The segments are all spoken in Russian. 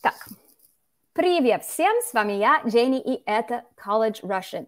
Так, Привет всем, с вами я, Janie, и это College Russian.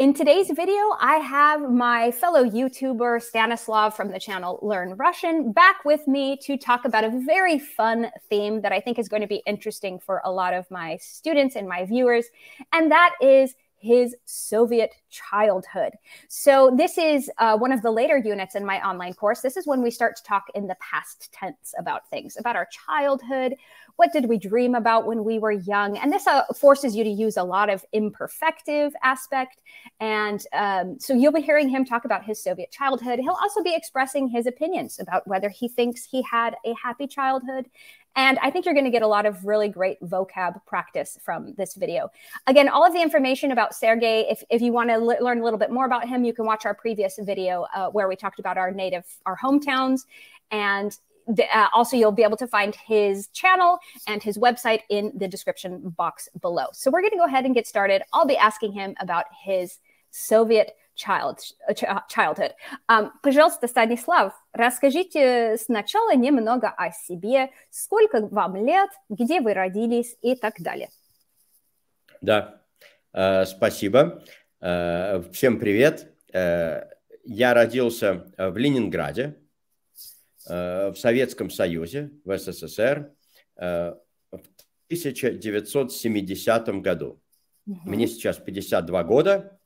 In today's video, I have my fellow YouTuber Stanislav from the channel Learn Russian back with me to talk about a very fun theme that I think is going to be interesting for a lot of my students and my viewers, and that is his Soviet childhood. So, this is uh, one of the later units in my online course. This is when we start to talk in the past tense about things, about our childhood. What did we dream about when we were young? And this uh, forces you to use a lot of imperfective aspect. And um, so, you'll be hearing him talk about his Soviet childhood. He'll also be expressing his opinions about whether he thinks he had a happy childhood and I think you're going to get a lot of really great vocab practice from this video. Again, all of the information about Sergey, if, if you want to learn a little bit more about him, you can watch our previous video uh, where we talked about our native, our hometowns. And the, uh, also, you'll be able to find his channel and his website in the description box below. So we're going to go ahead and get started. I'll be asking him about his Soviet child, э, childhood. Um, пожалуйста, Станислав, расскажите сначала немного о себе, сколько вам лет, где вы родились и так далее. Да, э, спасибо. Э, всем привет. Э, я родился э, в Ленинграде, э, в Советском Союзе, в СССР в 1970 году. Угу. Мне сейчас 52 года.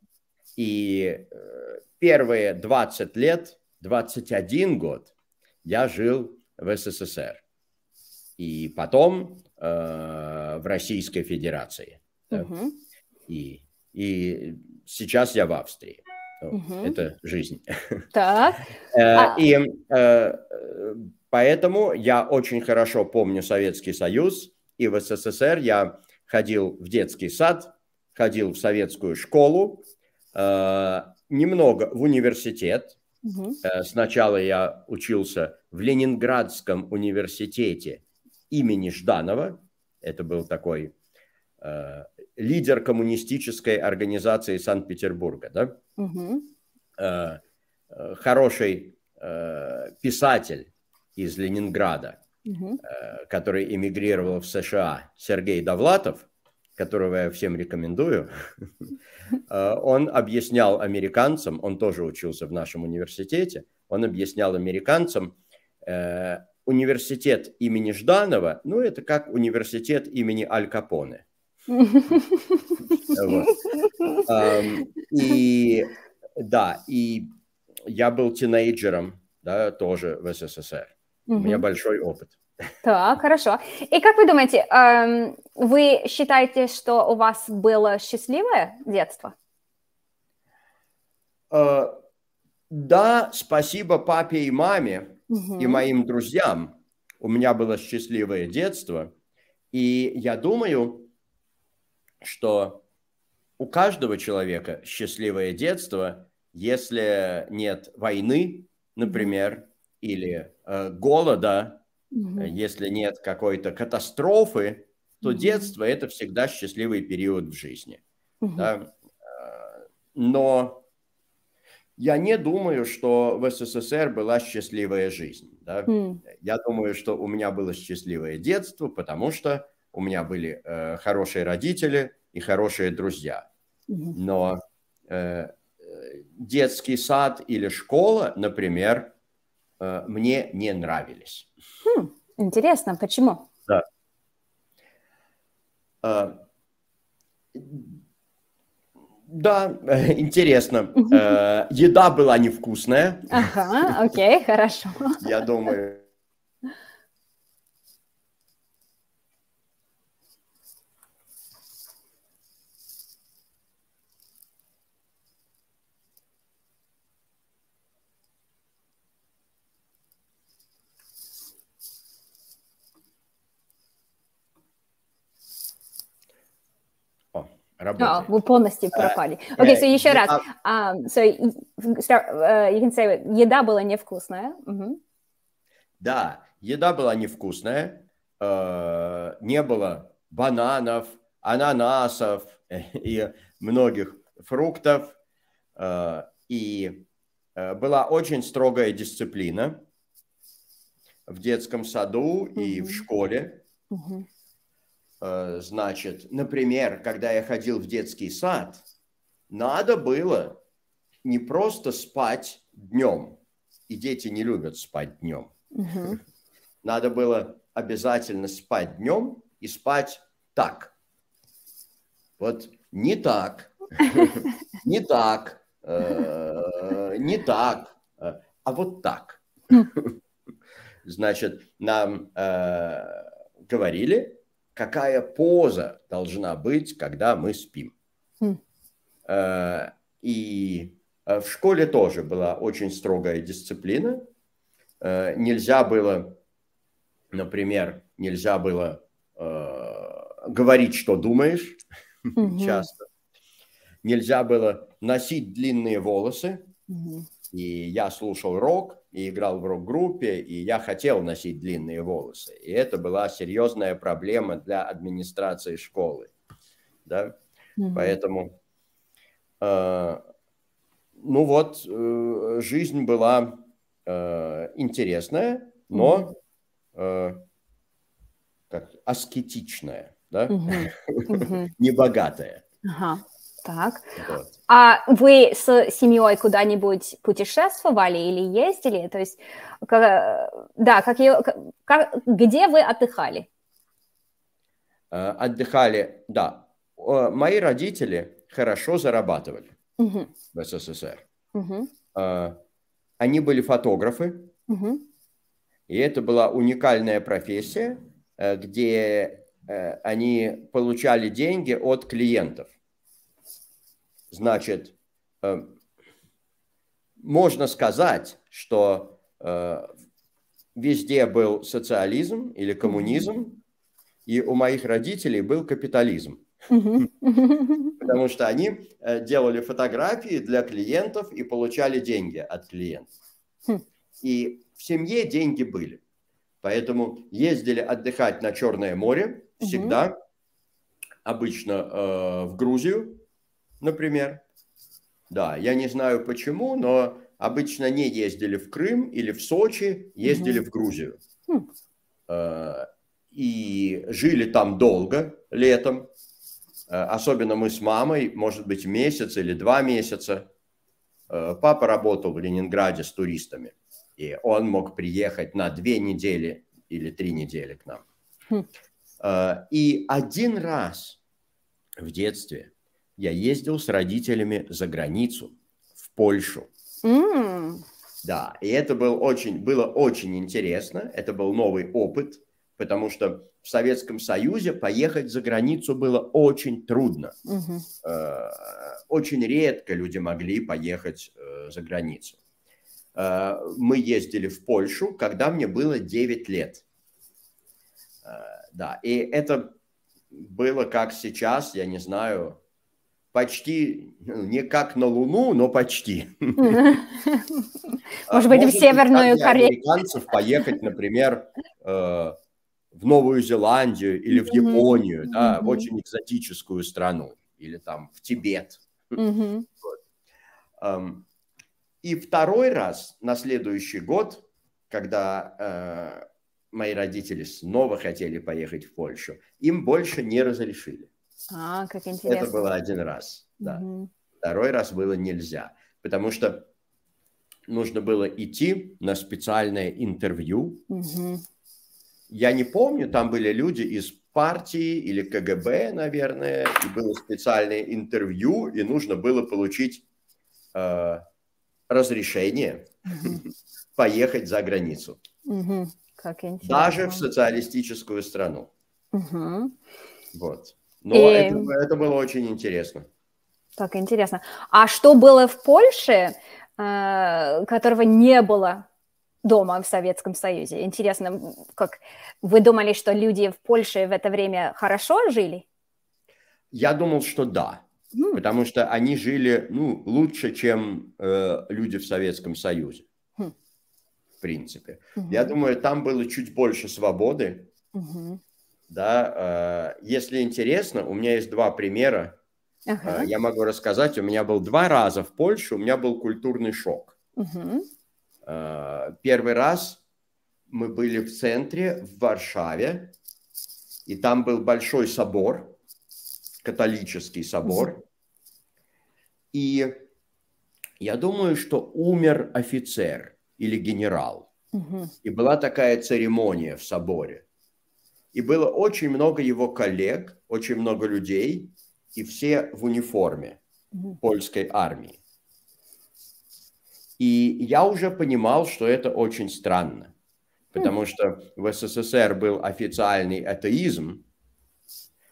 И э, первые 20 лет, 21 год я жил в СССР. И потом э, в Российской Федерации. Угу. И, и сейчас я в Австрии. Угу. Это жизнь. Так. Э, а и поэтому я очень хорошо помню Советский Союз. И в СССР я ходил в детский сад, ходил в советскую школу, Э, немного в университет. Угу. Сначала я учился в Ленинградском университете имени Жданова. Это был такой э, лидер коммунистической организации Санкт-Петербурга, да? Угу. Э, хороший э, писатель из Ленинграда, угу. э, который эмигрировал в США, Сергей Довлатов, которого я всем рекомендую. Э, он объяснял американцам, он тоже учился в нашем университете, он объяснял американцам, э, университет имени Жданова, ну, это как университет имени Аль Капоне. И да, и я был тинейджером, да, тоже в СССР. У меня большой опыт. Так, хорошо. И как вы думаете, эм, вы считаете, что у вас было счастливое детство? Э, да, спасибо папе и маме угу. и моим друзьям. У меня было счастливое детство. И я думаю, что у каждого человека счастливое детство, если нет войны, например, или э, голода, Угу. Если нет какой-то катастрофы, то угу. детство – это всегда счастливый период в жизни. Угу. Да? Э, но я не думаю, что в СССР была счастливая жизнь. Да? Mm. Я думаю, что у меня было счастливое детство, потому что у меня были э, хорошие родители и хорошие друзья. Но э, детский сад или школа, например, э, мне не нравились. Хм, интересно, почему? Да. А, да, интересно. Э, еда была невкусная. Ага, окей, хорошо. Я думаю, работе. Oh, а, вы полностью э, пропали. Э, Окей, uh, okay, so еще раз. Um, so start, uh, you can say еда была невкусная. Uh-huh. Да, еда была невкусная, uh, не было бананов, ананасов и многих фруктов, uh, и uh, была очень строгая дисциплина в детском саду mm-hmm. и в школе. Mm-hmm. Э, значит, например, когда я ходил в детский сад, надо было не просто спать днем, и дети не любят спать днем. Угу. Надо было обязательно спать днем и спать так. Вот не так, не так, э, не так, э, а вот так. Хм. Значит, нам говорили, какая поза должна быть, когда мы спим. Mm. И э, в школе тоже была очень строгая дисциплина. Э, нельзя было, например, нельзя было говорить, что думаешь mm-hmm. часто. Нельзя было носить длинные волосы. Mm-hmm. И я слушал рок, и играл в рок-группе, и я хотел носить длинные волосы. И это была серьезная проблема для администрации школы. Да? mm Поэтому, э, ну вот, э, жизнь была э, интересная, но э, как, аскетичная, да? mm небогатая. Ага. Так. Да. А вы с семьей куда-нибудь путешествовали или ездили? То есть, как, да, как, как, где вы отдыхали? Э, отдыхали, да. Мои родители хорошо зарабатывали угу. в СССР. Угу. Они были фотографы, угу. и это была уникальная профессия, э, где они получали деньги от клиентов. Значит, э, можно сказать, что э, везде был социализм или коммунизм, и у моих родителей был капитализм. Потому что они э, делали фотографии для клиентов и получали деньги от клиентов. Хм. И в семье деньги были. Поэтому ездили отдыхать на Черное море всегда, обычно э, в Грузию, например. Да, я не знаю почему, но обычно не ездили в Крым или в Сочи, ездили угу. в Грузию. Хм. Э, и жили там долго летом. Э, особенно мы с мамой, может быть, месяц или два месяца. Э, папа работал в Ленинграде с туристами, и он мог приехать на две недели или три недели к нам. Хм. И один раз в детстве я ездил с родителями за границу, в Польшу. Mm. Да, и это был очень, было очень интересно, это был новый опыт, потому что в Советском Союзе поехать за границу было очень трудно. Угу. Очень редко люди могли поехать э, за границу. Э, мы ездили в Польшу, когда мне было 9 лет. Да, и это было как сейчас, я не знаю, почти ну, не как на Луну, но почти. А может быть, в Северную Корею. Американцев поехать, например, э, в Новую Зеландию или в Японию, да, в очень экзотическую страну, или там в Тибет. Эм, и второй раз на следующий год, когда э, мои родители снова хотели поехать в Польшу, им больше не разрешили. А, как интересно. Это было один раз, да. Угу. Второй раз было нельзя, потому что нужно было идти на специальное интервью. Угу. Я не помню, там были люди из партии или КГБ, наверное, и было специальное интервью, и нужно было получить э, разрешение угу. поехать за границу. Угу. Как интересно. Даже в социалистическую страну. Угу. Вот. Но и... Э, это, это было очень интересно. Так, интересно. А что было в Польше, э, которого не было дома в Советском Союзе? Интересно, как вы думали, что люди в Польше в это время хорошо жили? Я думал, что да. Потому что они жили ну, лучше, чем э, люди в Советском Союзе, mm. в принципе. mm Я думаю, там было чуть больше свободы, mm да, э, если интересно, у меня есть два примера. Э, ага. Я могу рассказать. У меня был два раза в Польше, у меня был культурный шок. Угу. Первый раз мы были в центре в Варшаве, и там был большой собор, католический собор. И я думаю, что умер офицер или генерал. Угу. И была такая церемония в соборе. И было очень много его коллег, очень много людей, и все в униформе польской армии. И я уже понимал, что это очень странно, потому что в СССР был официальный атеизм,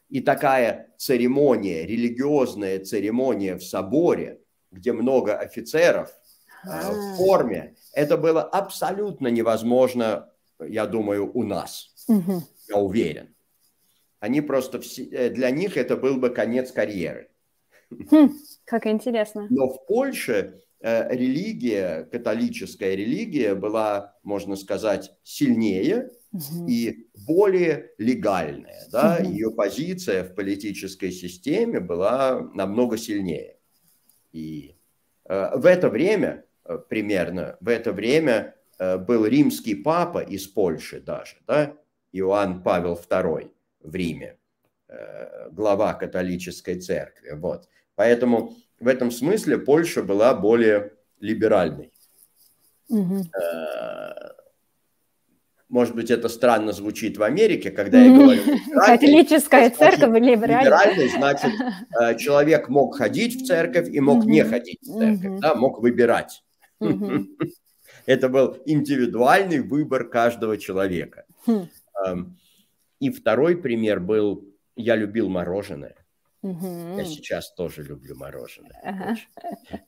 и такая церемония, религиозная церемония в соборе, где много офицеров э, в форме, это было абсолютно невозможно, я думаю, у нас я уверен. Они просто все, э, для них это был бы конец карьеры. Хм, как интересно. Но в Польше э, религия, католическая религия была, можно сказать, сильнее и более легальная. Да? Ее позиция в политической системе была намного сильнее. И э, в это время, э, примерно, в это время э, был римский папа из Польши даже, да, Иоанн Павел II в Риме, э, глава католической церкви. Вот. Поэтому в этом смысле Польша была более либеральной. Угу. Может быть, это странно звучит в Америке, когда я говорю... Католическая церковь либеральная. Либеральный, значит, э, человек мог ходить в церковь и мог угу. не ходить в церковь, угу. да, мог выбирать. Угу. Это был индивидуальный выбор каждого человека. Хм. И второй пример был, я любил мороженое. Я сейчас тоже люблю мороженое.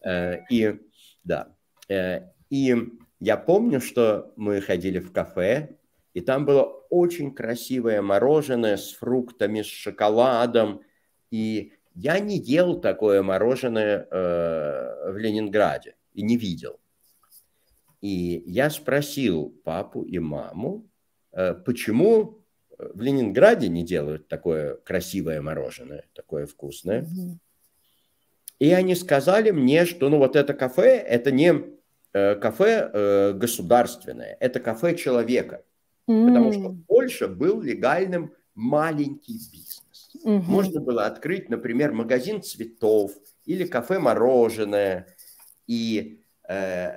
Э, и да, э, и я помню, что мы ходили в кафе, и там было очень красивое мороженое с фруктами, с шоколадом. И я не ел такое мороженое э, в Ленинграде и не видел. И я спросил папу и маму, Э, почему э, в Ленинграде не делают такое красивое мороженое, такое вкусное. Mm-hmm. И они сказали мне, что ну вот это кафе, это не э, кафе э, государственное, это кафе человека. Mm-hmm. Потому что в Польше был легальным маленький бизнес. Mm-hmm. Можно было открыть, например, магазин цветов или кафе мороженое. И э,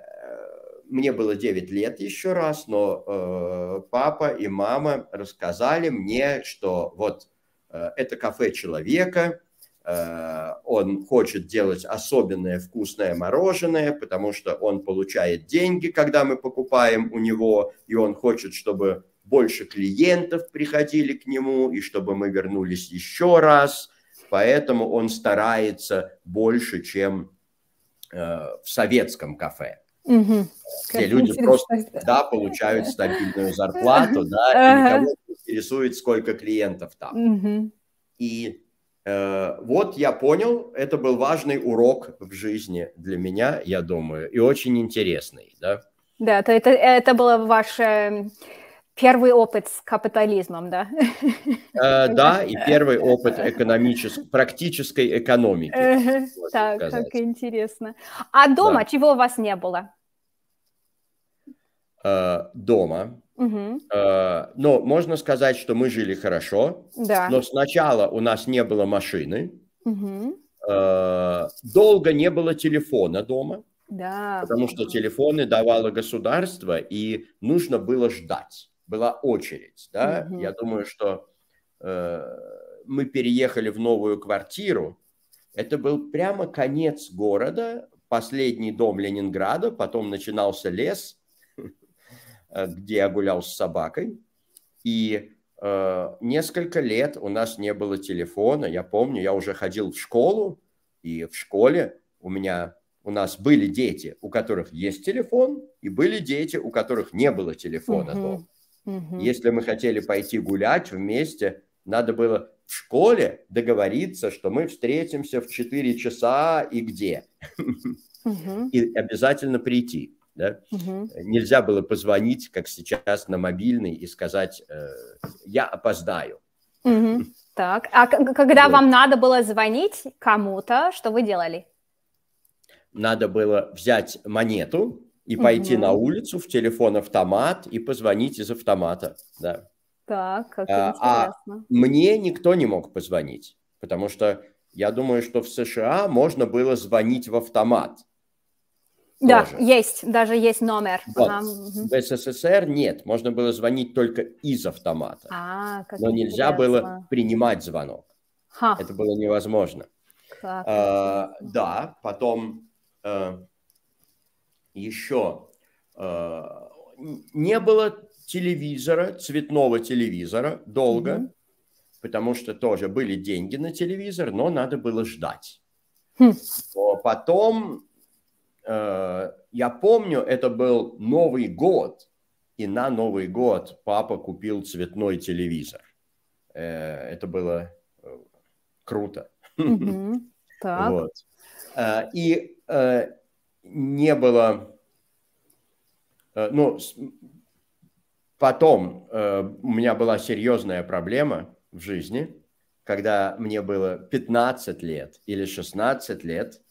мне было 9 лет еще раз, но э, папа и мама рассказали мне, что вот э, это кафе человека, э, он хочет делать особенное вкусное мороженое, потому что он получает деньги, когда мы покупаем у него, и он хочет, чтобы больше клиентов приходили к нему, и чтобы мы вернулись еще раз. Поэтому он старается больше, чем э, в советском кафе. Угу. Все люди просто, да, получают стабильную зарплату, да, и никого не интересует, сколько клиентов там. Угу. И э, вот я понял, это был важный урок в жизни для меня, я думаю, и очень интересный, да. Да, то это, это было ваше Первый опыт с капитализмом, да? Э, да, и первый опыт экономической, практической экономики. Э, так, как интересно. А дома да. чего у вас не было? Э, дома. Угу. Э, ну, но можно сказать, что мы жили хорошо. Да. Но сначала у нас не было машины. Угу. Долго не было телефона дома. Да. Потому что телефоны давало государство, и нужно было ждать была очередь. Да? Угу. Я думаю, что э, мы переехали в новую квартиру. Это был прямо конец города, последний дом Ленинграда, потом начинался лес, э, где я гулял с собакой. И э, несколько лет у нас не было телефона. Я помню, я уже ходил в школу, и в школе у меня у нас были дети, у которых есть телефон, и были дети, у которых не было телефона угу. дома. Угу. Если мы хотели пойти гулять вместе, надо было в школе договориться, что мы встретимся в 4 часа и где. Угу. И обязательно прийти. Да? Угу. Нельзя было позвонить, как сейчас, на мобильный и сказать, э, я опоздаю. Угу. Так, а когда вот. вам надо было звонить кому-то, что вы делали? Надо было взять монету, и пойти угу. на улицу в телефон-автомат и позвонить из автомата, да. Так, как а, а интересно. А мне никто не мог позвонить, потому что я думаю, что в США можно было звонить в автомат. Да, тоже. есть, даже есть номер. Вот. Угу. В СССР нет, можно было звонить только из автомата. А, как но нельзя было принимать звонок. Ха. Это было невозможно. Как а, да, потом а, еще э, не было телевизора, цветного телевизора долго, mm-hmm. потому что тоже были деньги на телевизор, но надо было ждать. Mm. Потом, э, я помню, это был Новый год, и на Новый год папа купил цветной телевизор. Э, это было э, круто. Mm-hmm. Так. Вот. Э, и э, не было, э, ну, потом э, у меня была серьезная проблема в жизни, когда мне было 15 лет или 16 лет,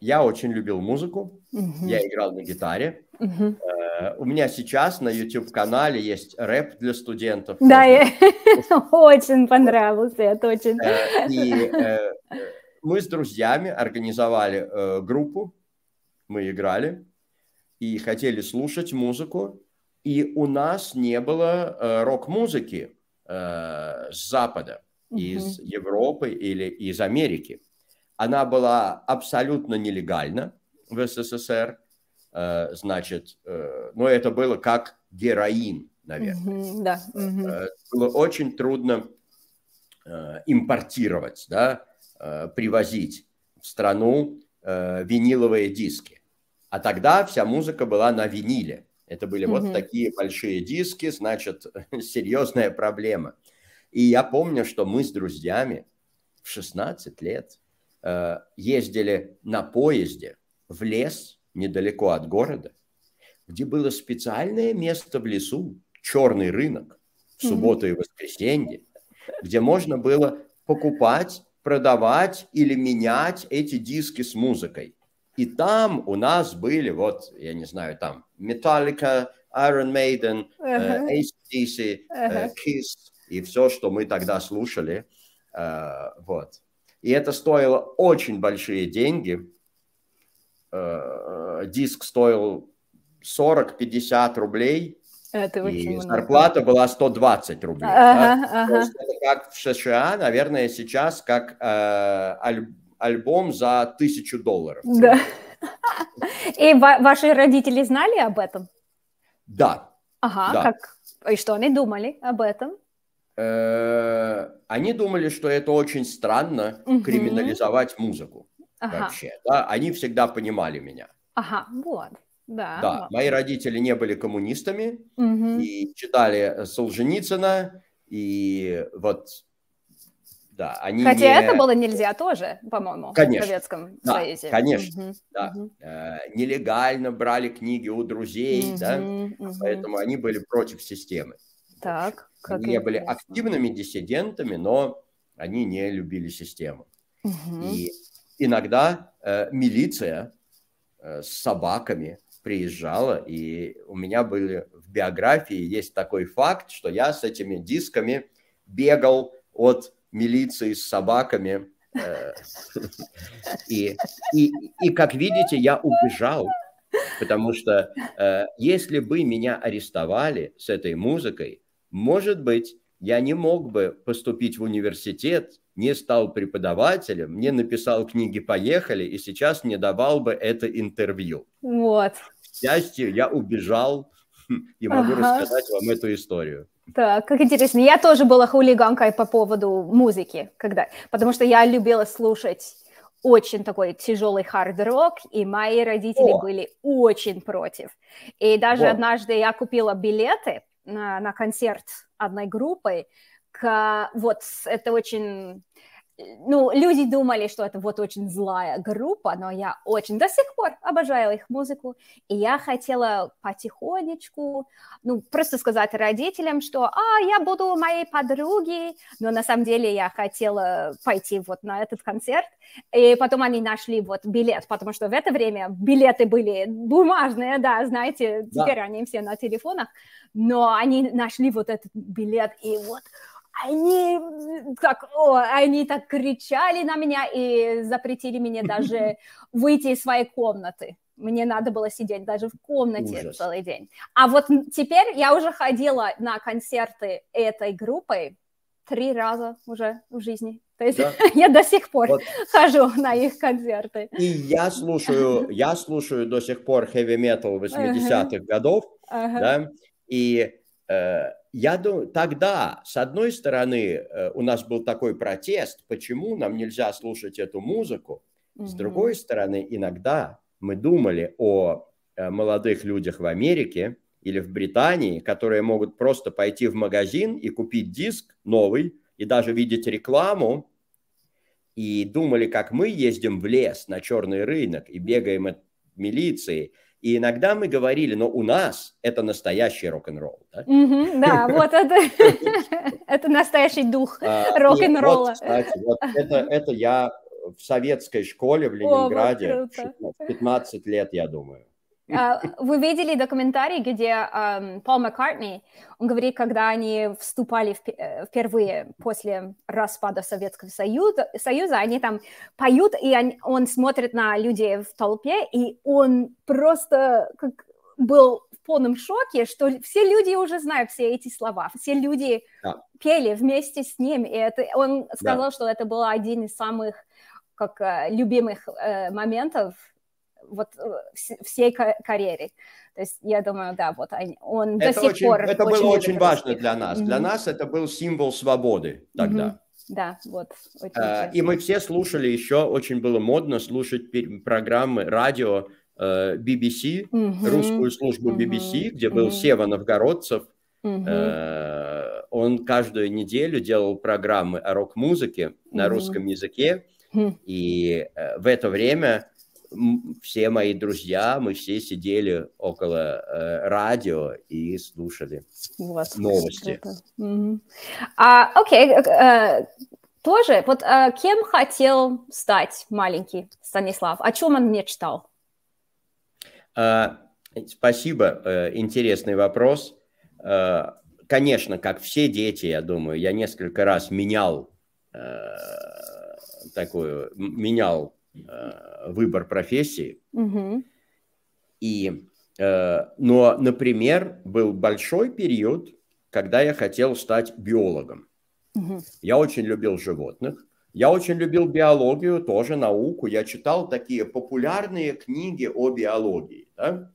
я очень любил музыку, угу. я играл на гитаре. Угу. У меня сейчас на YouTube-канале есть рэп для студентов. Да, я... очень понравился, это очень. И мы с друзьями организовали группу, мы играли и хотели слушать музыку, и у нас не было э, рок-музыки э, с Запада, угу. из Европы или из Америки. Она была абсолютно нелегальна в СССР, э, значит, э, но это было как героин, наверное. Угу, да. Угу. Э, было очень трудно э, импортировать, да, э, привозить в страну э, виниловые диски. А тогда вся музыка была на виниле. Это были mm-hmm. вот такие большие диски, значит, серьезная проблема. И я помню, что мы с друзьями в 16 лет э, ездили на поезде в лес недалеко от города, где было специальное место в лесу, черный рынок, в субботу mm-hmm. и воскресенье, где можно было покупать, продавать или менять эти диски с музыкой. И там у нас были, вот, я не знаю, там Metallica, Iron Maiden, uh-huh. э, ACDC, uh-huh. э, Kiss и все, что мы тогда слушали. Э, вот. И это стоило очень большие деньги. Э, диск стоил 40-50 рублей. Это очень и много. зарплата была 120 рублей. Ага, да? ага. это как в США, наверное, сейчас, как э, альбом альбом за тысячу долларов. Да. И ваши родители знали об этом? Да. Ага, да. как... И что они думали об этом? Э, они думали, что это очень странно угу. криминализовать музыку ага. вообще. Да? Они всегда понимали меня. Ага, вот. Да, да. Вот. мои родители не были коммунистами угу. и читали Солженицына и вот да, они Хотя не... это было нельзя тоже, по-моему, конечно, в Советском да, Союзе. Конечно, угу, да. Угу. нелегально брали книги у друзей, угу, да, угу. поэтому они были против системы. Так. Как они не были активными диссидентами, но они не любили систему. Угу. И иногда э, милиция э, с собаками приезжала, и у меня были в биографии есть такой факт, что я с этими дисками бегал от милиции с собаками. Э, и, и, и как видите, я убежал, потому что э, если бы меня арестовали с этой музыкой, может быть, я не мог бы поступить в университет, не стал преподавателем, не написал книги «Поехали» и сейчас не давал бы это интервью. Вот. К счастью, я убежал хм, и могу ага. рассказать вам эту историю. Так, как интересно. Я тоже была хулиганкой по поводу музыки, когда, потому что я любила слушать очень такой тяжелый хард-рок, и мои родители О! были очень против. И даже О! однажды я купила билеты на, на концерт одной группы, к, вот это очень ну, люди думали, что это вот очень злая группа, но я очень до сих пор обожаю их музыку, и я хотела потихонечку, ну, просто сказать родителям, что, а, я буду моей подруги, но на самом деле я хотела пойти вот на этот концерт, и потом они нашли вот билет, потому что в это время билеты были бумажные, да, знаете, теперь да. они все на телефонах, но они нашли вот этот билет, и вот они так, о, они так кричали на меня и запретили мне даже выйти из своей комнаты. Мне надо было сидеть даже в комнате Ужас. целый день. А вот теперь я уже ходила на концерты этой группы три раза уже в жизни. То есть да. я до сих пор вот. хожу на их концерты. И я слушаю, я слушаю до сих пор хэви метал 80-х годов, ага. да, и э, я думаю, тогда, с одной стороны, э, у нас был такой протест, почему нам нельзя слушать эту музыку. С другой стороны, иногда мы думали о э, молодых людях в Америке или в Британии, которые могут просто пойти в магазин и купить диск новый, и даже видеть рекламу, и думали, как мы ездим в лес на черный рынок и бегаем от милиции – и иногда мы говорили, но у нас это настоящий рок-н-ролл. Да, да вот это, это настоящий дух а, рок-н-ролла. это я в советской школе в Ленинграде 15 лет, я думаю. А, вы видели документарий, где Пол Маккартни, он говорит, когда они вступали э, впервые после распада Советского Союза, Союза они там поют, и он, он смотрит на людей в толпе, и он просто как был в полном шоке, что все люди уже знают все эти слова, все люди да. пели вместе с ним, и это, он сказал, да. что это был один из самых как э, любимых э, моментов вот э, всей карьере. То есть я думаю, да, вот он это до сих очень, пор... Это было очень важно для нас. Mm-hmm. Для нас это был символ свободы тогда. Mm-hmm. Да, вот. Очень а, и мы все слушали еще, очень было модно слушать программы радио BBC, э, mm-hmm. русскую службу BBC, mm-hmm. где был mm-hmm. Сева Новгородцев. Mm-hmm. Он каждую неделю делал программы о рок-музыке mm-hmm. на русском языке. Mm-hmm. И в это время все мои друзья, мы все сидели около э, радио и слушали вот, новости. А, окей, э, э, тоже, вот э, кем хотел стать маленький Станислав? О чем он мечтал? А, спасибо, э, интересный вопрос. Э, конечно, как все дети, я думаю, я несколько раз менял э, такую, менял э, выбор профессии. Угу. И, э, но, например, был большой период, когда я хотел стать биологом. Угу. Я очень любил животных. Я очень любил биологию, тоже науку. Я читал такие популярные книги о биологии. Да?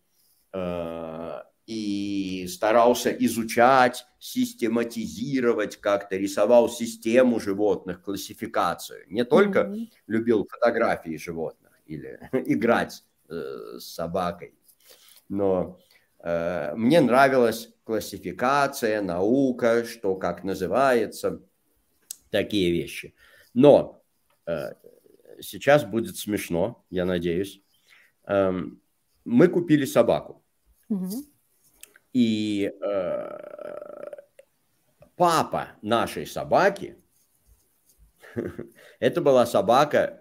Э, и старался изучать, систематизировать как-то, рисовал систему животных, классификацию. Не только mm-hmm. любил фотографии животных или играть э, с собакой, но э, мне нравилась классификация, наука, что как называется, такие вещи. Но э, сейчас будет смешно, я надеюсь. Э, мы купили собаку. Mm-hmm. И э, папа нашей собаки, это была собака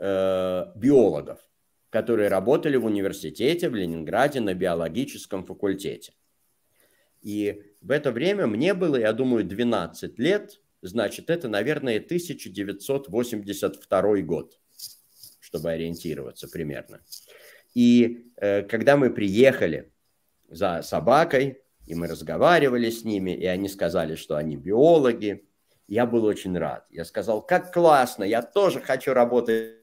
э, биологов, которые работали в университете в Ленинграде на биологическом факультете. И в это время мне было, я думаю, 12 лет, значит, это, наверное, 1982 год, чтобы ориентироваться примерно. И э, когда мы приехали за собакой, и мы разговаривали с ними, и они сказали, что они биологи. Я был очень рад. Я сказал, как классно, я тоже хочу работать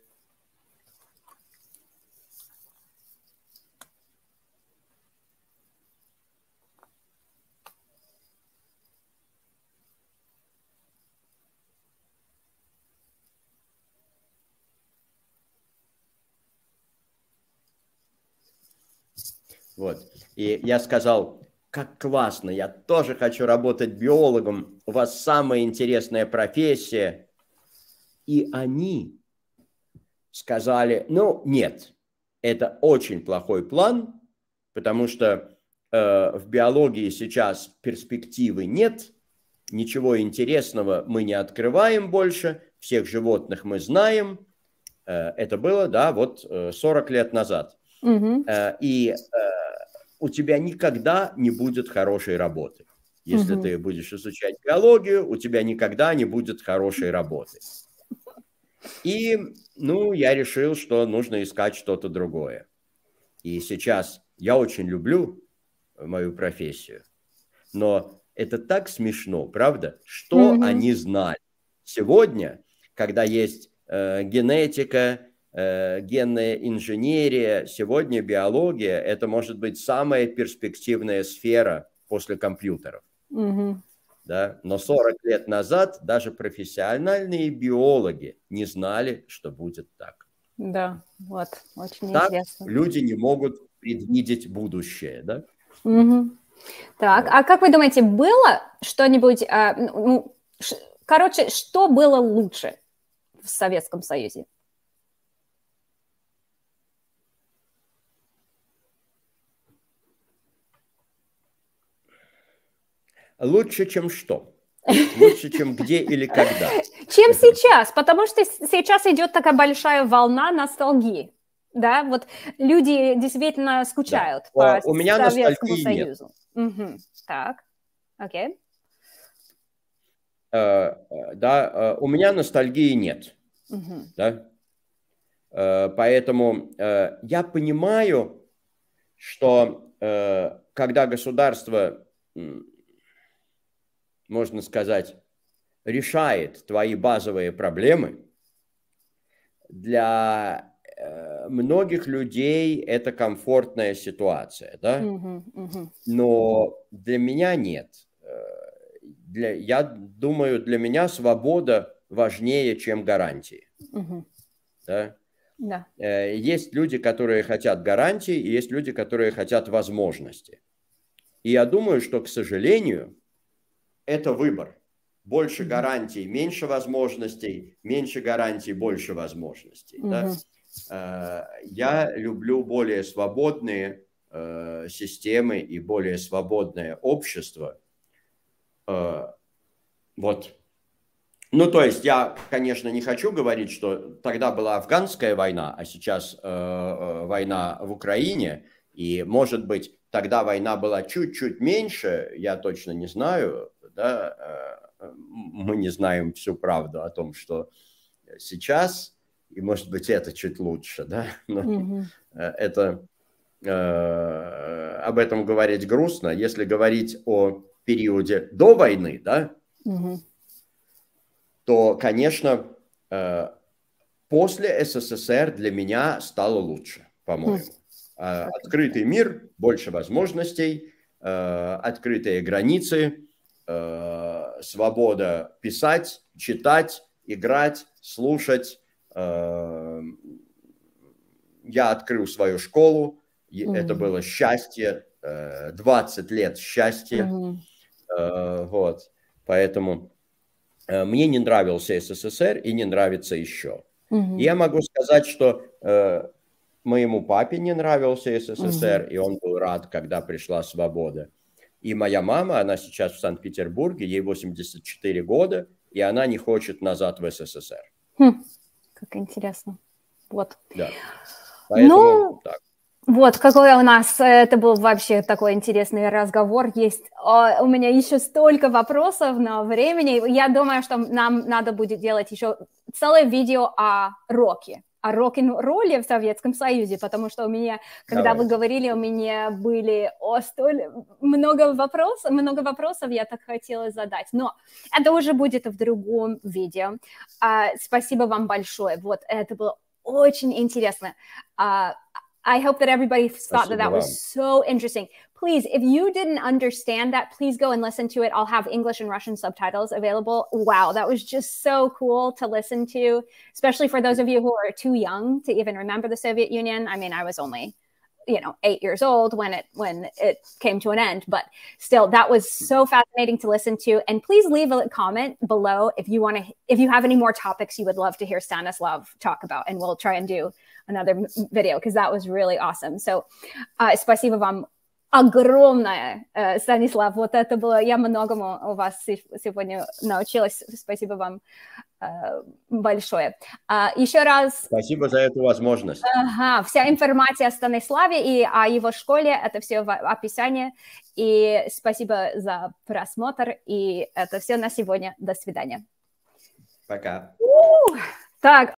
Вот. И я сказал, как классно, я тоже хочу работать биологом, у вас самая интересная профессия. И они сказали, ну нет, это очень плохой план, потому что э, в биологии сейчас перспективы нет, ничего интересного мы не открываем больше, всех животных мы знаем. Э, это было, да, вот 40 э, лет назад. Mm -hmm. э, и э, у тебя никогда не будет хорошей работы. Если угу. ты будешь изучать биологию, у тебя никогда не будет хорошей работы. И, ну, я решил, что нужно искать что-то другое. И сейчас я очень люблю э, мою профессию, но это так смешно, правда? Что mm они знали? Сегодня, когда есть э, генетика, Э, генная инженерия, сегодня биология – это может быть самая перспективная сфера после компьютеров. Угу. Да? Но 40 лет назад даже профессиональные биологи не знали, что будет так. Да, вот, очень так интересно. люди не могут предвидеть будущее, да? Угу. Так, вот. а как вы думаете, было что-нибудь, а, ну, короче, что было лучше в Советском Союзе? Лучше, чем что? Лучше, чем где или когда. Чем сейчас, потому что сейчас идет такая большая волна ностальгии. Да, вот люди действительно скучают да. по у меня Советскому Союзу. Нет. Угу. Так, окей. Okay. Э, да, э, у меня ностальгии нет. Угу. Да? Uh, поэтому я понимаю, что когда государство можно сказать, решает твои базовые проблемы, для э, многих людей это комфортная ситуация, да? Угу, угу. Но для меня нет. Э, для, я думаю, для меня свобода важнее, чем гарантии. Угу. Да? Да. Э, есть люди, которые хотят гарантии, и есть люди, которые хотят возможности. И я думаю, что, к сожалению, это выбор. Больше гарантий, меньше возможностей, меньше гарантий, больше возможностей. Угу. Да? Э, я люблю более свободные э, системы и более свободное общество. Э, вот. Ну, то есть я, конечно, не хочу говорить, что тогда была афганская война, а сейчас война в Украине. И, может быть, тогда война была чуть-чуть меньше, я точно не знаю, да, э, э, мы не знаем всю правду о том, что сейчас, и, может быть, это чуть лучше, да, но угу. это, э, об этом говорить грустно. Если говорить о периоде до войны, да, угу. то, конечно, э, после СССР для меня стало лучше, по-моему. Угу. Открытый мир, больше возможностей, открытые границы, э, свобода писать, читать, играть, слушать. Э, я открыл свою школу, mm-hmm. это было счастье, э, 20 лет счастья. Mm-hmm. Э, вот, поэтому э, мне не нравился СССР и не нравится еще. Mm-hmm. Я могу сказать, что э, моему папе не нравился СССР, mm-hmm. и он был рад, когда пришла свобода. mm и моя мама, она сейчас в Санкт-Петербурге, ей 84 года, и она не хочет назад в СССР. Хм, как интересно. Вот. Да. Поэтому ну, так. Вот, какой у нас, это был вообще такой интересный разговор. Есть, а, у меня еще столько вопросов, но времени. Я думаю, что нам надо будет делать еще целое видео о роке о рок-н-ролле в Советском Союзе, потому что у меня, когда Давай. вы говорили, у меня были о, столь много вопросов, много вопросов я так хотела задать, но это уже будет в другом видео. А, спасибо вам большое, вот это было очень интересно. А, I hope that everybody thought that that was so interesting. Please, if you didn't understand that, please go and listen to it. I'll have English and Russian subtitles available. Wow, that was just so cool to listen to, especially for those of you who are too young to even remember the Soviet Union. I mean, I was only you know 8 years old when it when it came to an end but still that was hmm. so fascinating to listen to and please leave a comment below if you want to if you have any more topics you would love to hear Stanislav talk about and we'll try and do another video because that was really awesome. So uh, спасибо вам огромное, э, Станислав. Вот это было, я многому у вас сегодня научилась. Спасибо вам э, большое. А, еще раз... Спасибо за эту возможность. Ага, вся информация о Станиславе и о его школе, это все в описании. И спасибо за просмотр. И это все на сегодня. До свидания. Пока. У -у -у! Так,